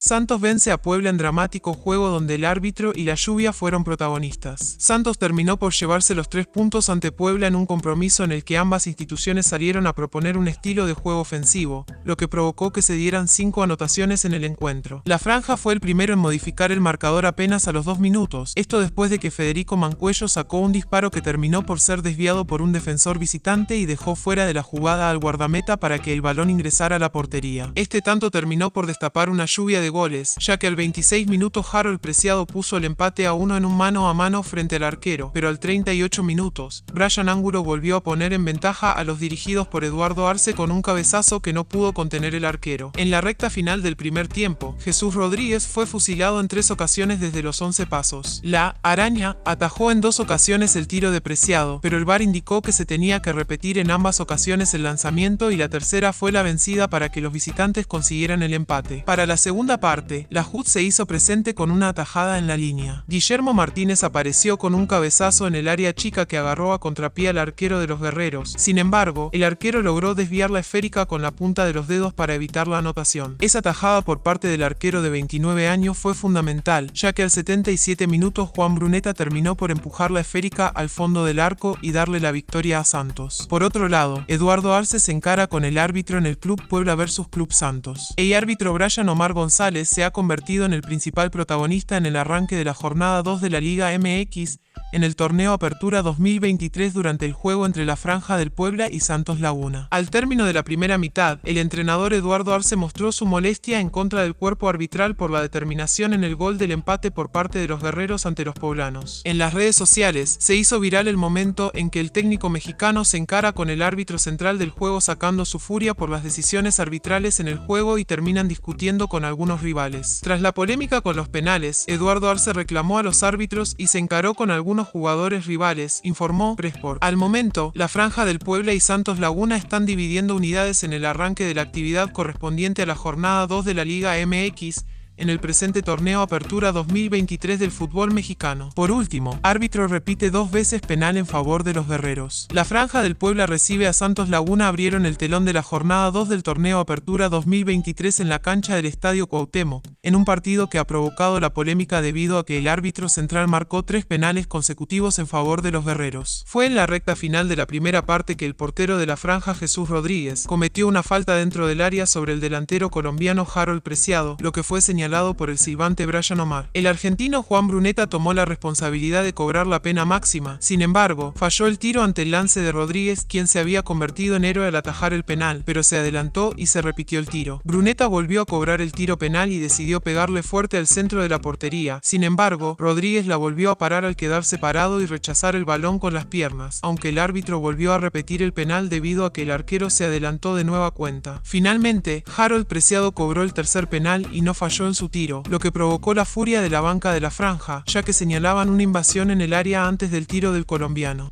Santos vence a Puebla en dramático juego donde el árbitro y la lluvia fueron protagonistas. Santos terminó por llevarse los tres puntos ante Puebla en un compromiso en el que ambas instituciones salieron a proponer un estilo de juego ofensivo, lo que provocó que se dieran cinco anotaciones en el encuentro. La franja fue el primero en modificar el marcador apenas a los dos minutos, esto después de que Federico Mancuello sacó un disparo que terminó por ser desviado por un defensor visitante y dejó fuera de la jugada al guardameta para que el balón ingresara a la portería. Este tanto terminó por destapar una lluvia de goles, ya que al 26 minutos Harold Preciado puso el empate a uno en un mano a mano frente al arquero, pero al 38 minutos, Brian Ángulo volvió a poner en ventaja a los dirigidos por Eduardo Arce con un cabezazo que no pudo contener el arquero. En la recta final del primer tiempo, Jesús Rodríguez fue fusilado en tres ocasiones desde los 11 pasos. La araña atajó en dos ocasiones el tiro de Preciado, pero el VAR indicó que se tenía que repetir en ambas ocasiones el lanzamiento y la tercera fue la vencida para que los visitantes consiguieran el empate. Para la segunda parte, la HUD se hizo presente con una atajada en la línea. Guillermo Martínez apareció con un cabezazo en el área chica que agarró a contrapié al arquero de los guerreros. Sin embargo, el arquero logró desviar la esférica con la punta de los dedos para evitar la anotación. Esa atajada por parte del arquero de 29 años fue fundamental, ya que al 77 minutos Juan Bruneta terminó por empujar la esférica al fondo del arco y darle la victoria a Santos. Por otro lado, Eduardo Arce se encara con el árbitro en el Club Puebla versus Club Santos. El árbitro Brian Omar González se ha convertido en el principal protagonista en el arranque de la jornada 2 de la Liga MX en el torneo Apertura 2023 durante el juego entre la Franja del Puebla y Santos Laguna. Al término de la primera mitad, el entrenador Eduardo Arce mostró su molestia en contra del cuerpo arbitral por la determinación en el gol del empate por parte de los guerreros ante los poblanos. En las redes sociales se hizo viral el momento en que el técnico mexicano se encara con el árbitro central del juego sacando su furia por las decisiones arbitrales en el juego y terminan discutiendo con algunos rivales. Tras la polémica con los penales, Eduardo Arce reclamó a los árbitros y se encaró con algunos jugadores rivales, informó Presport. Al momento, la franja del Puebla y Santos Laguna están dividiendo unidades en el arranque de la actividad correspondiente a la jornada 2 de la Liga MX, en el presente torneo Apertura 2023 del fútbol mexicano. Por último, árbitro repite dos veces penal en favor de los guerreros. La franja del Puebla recibe a Santos Laguna abrieron el telón de la jornada 2 del torneo Apertura 2023 en la cancha del Estadio Cuauhtémoc, en un partido que ha provocado la polémica debido a que el árbitro central marcó tres penales consecutivos en favor de los guerreros. Fue en la recta final de la primera parte que el portero de la franja Jesús Rodríguez cometió una falta dentro del área sobre el delantero colombiano Harold Preciado, lo que fue señalado lado por el silbante Brian Omar. El argentino Juan Bruneta tomó la responsabilidad de cobrar la pena máxima, sin embargo, falló el tiro ante el lance de Rodríguez, quien se había convertido en héroe al atajar el penal, pero se adelantó y se repitió el tiro. Bruneta volvió a cobrar el tiro penal y decidió pegarle fuerte al centro de la portería, sin embargo, Rodríguez la volvió a parar al quedarse parado y rechazar el balón con las piernas, aunque el árbitro volvió a repetir el penal debido a que el arquero se adelantó de nueva cuenta. Finalmente, Harold Preciado cobró el tercer penal y no falló en su tiro, lo que provocó la furia de la banca de la franja, ya que señalaban una invasión en el área antes del tiro del colombiano.